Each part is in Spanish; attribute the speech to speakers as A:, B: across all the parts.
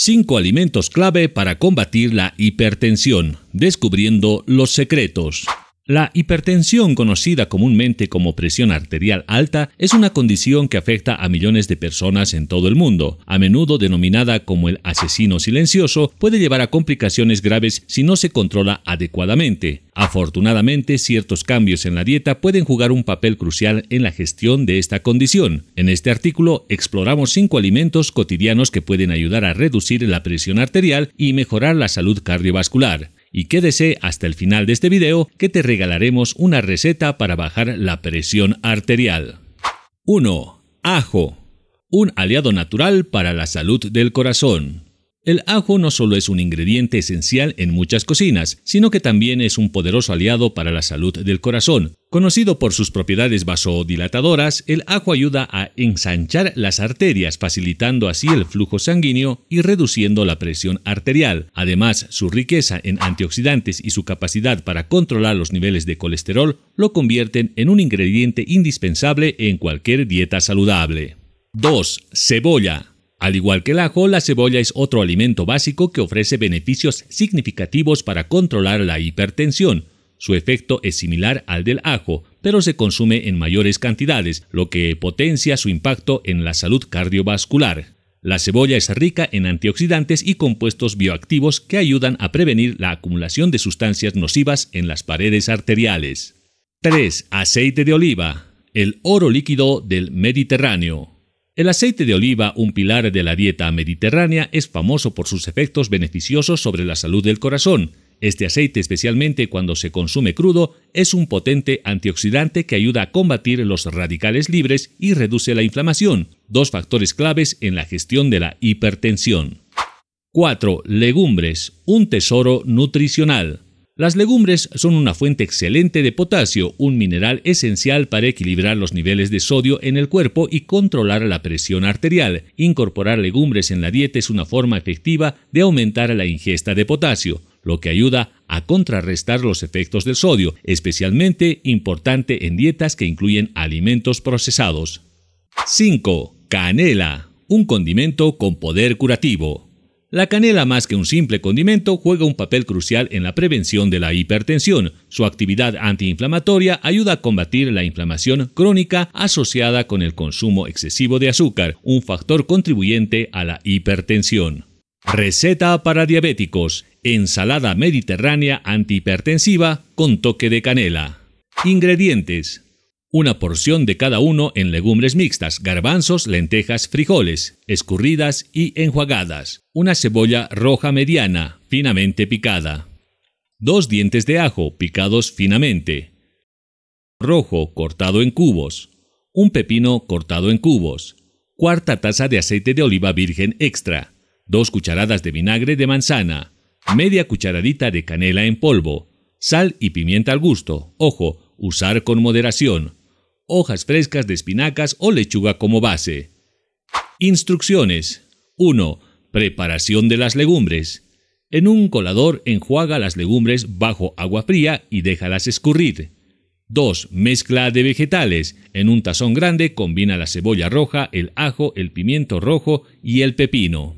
A: 5 alimentos clave para combatir la hipertensión, descubriendo los secretos. La hipertensión, conocida comúnmente como presión arterial alta, es una condición que afecta a millones de personas en todo el mundo. A menudo denominada como el asesino silencioso, puede llevar a complicaciones graves si no se controla adecuadamente. Afortunadamente, ciertos cambios en la dieta pueden jugar un papel crucial en la gestión de esta condición. En este artículo exploramos cinco alimentos cotidianos que pueden ayudar a reducir la presión arterial y mejorar la salud cardiovascular y quédese hasta el final de este video que te regalaremos una receta para bajar la presión arterial. 1. Ajo. Un aliado natural para la salud del corazón. El ajo no solo es un ingrediente esencial en muchas cocinas, sino que también es un poderoso aliado para la salud del corazón. Conocido por sus propiedades vasodilatadoras, el ajo ayuda a ensanchar las arterias, facilitando así el flujo sanguíneo y reduciendo la presión arterial. Además, su riqueza en antioxidantes y su capacidad para controlar los niveles de colesterol lo convierten en un ingrediente indispensable en cualquier dieta saludable. 2. Cebolla. Al igual que el ajo, la cebolla es otro alimento básico que ofrece beneficios significativos para controlar la hipertensión. Su efecto es similar al del ajo, pero se consume en mayores cantidades, lo que potencia su impacto en la salud cardiovascular. La cebolla es rica en antioxidantes y compuestos bioactivos que ayudan a prevenir la acumulación de sustancias nocivas en las paredes arteriales. 3. Aceite de oliva, el oro líquido del Mediterráneo. El aceite de oliva, un pilar de la dieta mediterránea, es famoso por sus efectos beneficiosos sobre la salud del corazón. Este aceite, especialmente cuando se consume crudo, es un potente antioxidante que ayuda a combatir los radicales libres y reduce la inflamación, dos factores claves en la gestión de la hipertensión. 4. Legumbres, un tesoro nutricional. Las legumbres son una fuente excelente de potasio, un mineral esencial para equilibrar los niveles de sodio en el cuerpo y controlar la presión arterial. Incorporar legumbres en la dieta es una forma efectiva de aumentar la ingesta de potasio, lo que ayuda a contrarrestar los efectos del sodio, especialmente importante en dietas que incluyen alimentos procesados. 5. Canela, un condimento con poder curativo. La canela, más que un simple condimento, juega un papel crucial en la prevención de la hipertensión. Su actividad antiinflamatoria ayuda a combatir la inflamación crónica asociada con el consumo excesivo de azúcar, un factor contribuyente a la hipertensión. Receta para diabéticos. Ensalada mediterránea antihipertensiva con toque de canela. Ingredientes una porción de cada uno en legumbres mixtas, garbanzos, lentejas, frijoles, escurridas y enjuagadas, una cebolla roja mediana, finamente picada, dos dientes de ajo picados finamente, rojo cortado en cubos, un pepino cortado en cubos, cuarta taza de aceite de oliva virgen extra, dos cucharadas de vinagre de manzana, media cucharadita de canela en polvo, sal y pimienta al gusto, ojo, usar con moderación, hojas frescas de espinacas o lechuga como base. Instrucciones 1. Preparación de las legumbres. En un colador enjuaga las legumbres bajo agua fría y déjalas escurrir. 2. Mezcla de vegetales. En un tazón grande combina la cebolla roja, el ajo, el pimiento rojo y el pepino.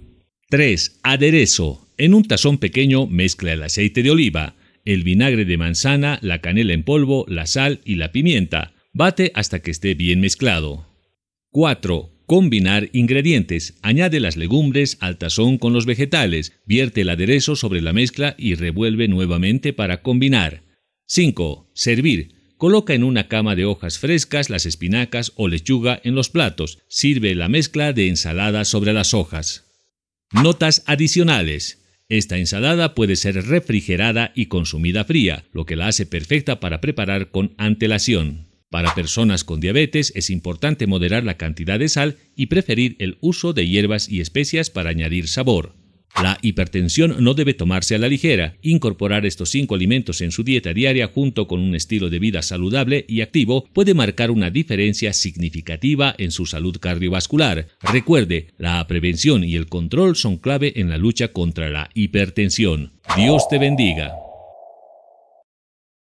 A: 3. Aderezo. En un tazón pequeño mezcla el aceite de oliva, el vinagre de manzana, la canela en polvo, la sal y la pimienta. Bate hasta que esté bien mezclado. 4. Combinar ingredientes. Añade las legumbres al tazón con los vegetales, vierte el aderezo sobre la mezcla y revuelve nuevamente para combinar. 5. Servir. Coloca en una cama de hojas frescas las espinacas o lechuga en los platos. Sirve la mezcla de ensalada sobre las hojas. Notas adicionales. Esta ensalada puede ser refrigerada y consumida fría, lo que la hace perfecta para preparar con antelación. Para personas con diabetes es importante moderar la cantidad de sal y preferir el uso de hierbas y especias para añadir sabor. La hipertensión no debe tomarse a la ligera. Incorporar estos cinco alimentos en su dieta diaria junto con un estilo de vida saludable y activo puede marcar una diferencia significativa en su salud cardiovascular. Recuerde, la prevención y el control son clave en la lucha contra la hipertensión. Dios te bendiga.